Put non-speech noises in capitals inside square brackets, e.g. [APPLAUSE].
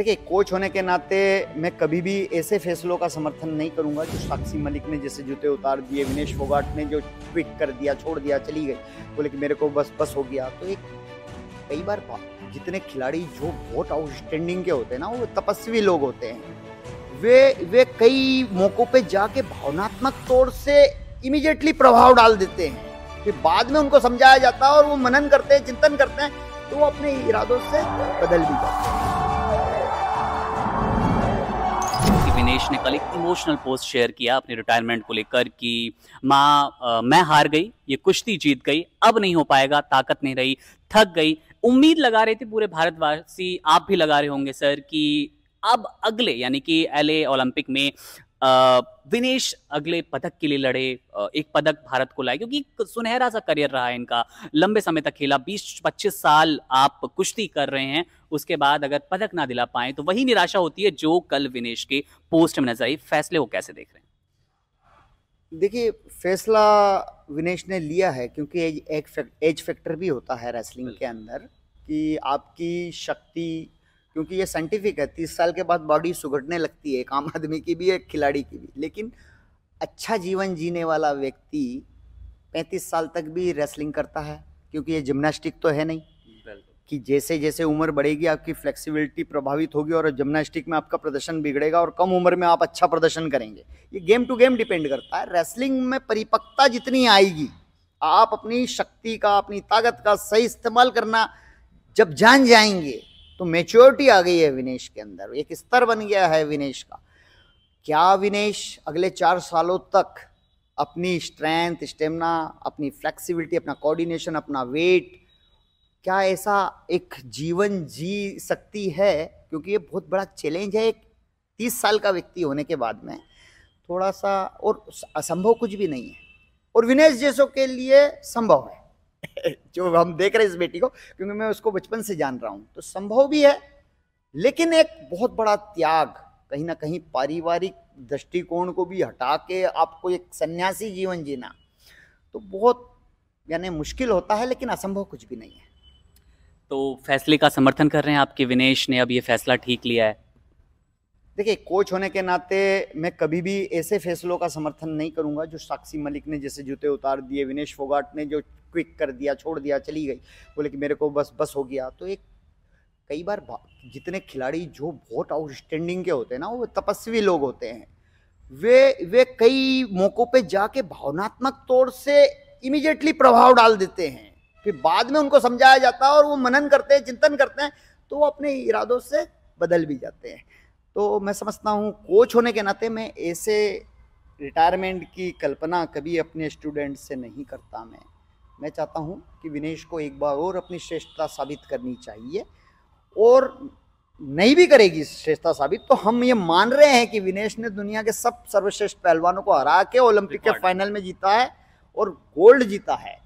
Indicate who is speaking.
Speaker 1: देखिए कोच होने के नाते मैं कभी भी ऐसे फैसलों का समर्थन नहीं करूंगा जो साक्षी मलिक ने जैसे जूते उतार दिए विनेश फोगाट ने जो ट्विट कर दिया छोड़ दिया चली गई बोले कि मेरे को बस बस हो गया तो एक कई बार जितने खिलाड़ी जो बहुत आउटस्टैंडिंग के होते हैं ना वो तपस्वी लोग होते हैं वे वे कई मौक़ों पे जाके भावनात्मक तौर से इमिजिएटली प्रभाव डाल देते हैं फिर बाद में उनको समझाया जाता है और वो मनन करते हैं चिंतन करते हैं तो वो अपने इरादों से बदल भी जाते हैं
Speaker 2: दिनेश ने कल एक इमोशनल पोस्ट शेयर किया अपने रिटायरमेंट को लेकर कि माँ मैं हार गई ये कुश्ती जीत गई अब नहीं हो पाएगा ताकत नहीं रही थक गई उम्मीद लगा रहे थे पूरे भारतवासी आप भी लगा रहे होंगे सर कि अब अगले यानी कि एल ओलंपिक में विनेश अगले पदक के लिए लड़े एक पदक भारत को लाए क्योंकि सुनहरा सा करियर रहा है इनका लंबे समय तक खेला 20-25 साल आप कुश्ती कर रहे हैं उसके बाद अगर पदक ना दिला पाए तो वही निराशा होती है जो कल विनेश के पोस्ट में नजर आई फैसले को कैसे देख रहे
Speaker 1: हैं देखिए फैसला विनेश ने लिया है क्योंकि एज एज फैक्टर भी होता है रेसलिंग के अंदर कि आपकी शक्ति क्योंकि ये साइंटिफिक है तीस साल के बाद बॉडी सुघटने लगती है एक आम आदमी की भी एक खिलाड़ी की भी लेकिन अच्छा जीवन जीने वाला व्यक्ति पैंतीस साल तक भी रेसलिंग करता है क्योंकि ये जिम्नास्टिक तो है नहीं कि जैसे जैसे उम्र बढ़ेगी आपकी फ्लेक्सिबिलिटी प्रभावित होगी और जिम्नास्टिक में आपका प्रदर्शन बिगड़ेगा और कम उम्र में आप अच्छा प्रदर्शन करेंगे ये गेम टू गेम डिपेंड करता है रेसलिंग में परिपक्वता जितनी आएगी आप अपनी शक्ति का अपनी ताकत का सही इस्तेमाल करना जब जान जाएंगे तो मेच्योरिटी आ गई है विनेश के अंदर एक स्तर बन गया है विनेश का क्या विनेश अगले चार सालों तक अपनी स्ट्रेंथ स्टेमिना अपनी फ्लेक्सिबिलिटी अपना कोऑर्डिनेशन अपना वेट क्या ऐसा एक जीवन जी सकती है क्योंकि ये बहुत बड़ा चैलेंज है एक तीस साल का व्यक्ति होने के बाद में थोड़ा सा और असंभव कुछ भी नहीं है और विनेश जैसों के लिए संभव है [LAUGHS] जो हम देख रहे हैं इस बेटी को क्योंकि मैं उसको बचपन से जान रहा हूं तो संभव भी है लेकिन एक बहुत बड़ा त्याग कहीं ना कहीं पारिवारिक दृष्टिकोण को भी हटा के आपको एक सन्यासी जीवन जीना तो बहुत यानी मुश्किल होता है लेकिन असंभव कुछ भी नहीं है
Speaker 2: तो फैसले का समर्थन कर रहे हैं आपके विनेश ने अब ये फैसला ठीक लिया है
Speaker 1: देखिए कोच होने के नाते मैं कभी भी ऐसे फैसलों का समर्थन नहीं करूंगा जो साक्षी मलिक ने जैसे जूते उतार दिए विनेश फोगाट ने जो क्विक कर दिया छोड़ दिया चली गई बोले कि मेरे को बस बस हो गया तो एक कई बार जितने खिलाड़ी जो बहुत आउटस्टैंडिंग के होते हैं ना वो तपस्वी लोग होते हैं वे वे कई मौक़ों पे जाके भावनात्मक तौर से इमिजिएटली प्रभाव डाल देते हैं फिर बाद में उनको समझाया जाता है और वो मनन करते हैं चिंतन करते हैं तो वो अपने इरादों से बदल भी जाते हैं तो मैं समझता हूँ कोच होने के नाते मैं ऐसे रिटायरमेंट की कल्पना कभी अपने स्टूडेंट से नहीं करता मैं मैं चाहता हूँ कि विनेश को एक बार और अपनी श्रेष्ठता साबित करनी चाहिए और नहीं भी करेगी श्रेष्ठता साबित तो हम ये मान रहे हैं कि विनेश ने दुनिया के सब सर्वश्रेष्ठ पहलवानों को हरा के ओलंपिक के फाइनल में जीता है और गोल्ड जीता है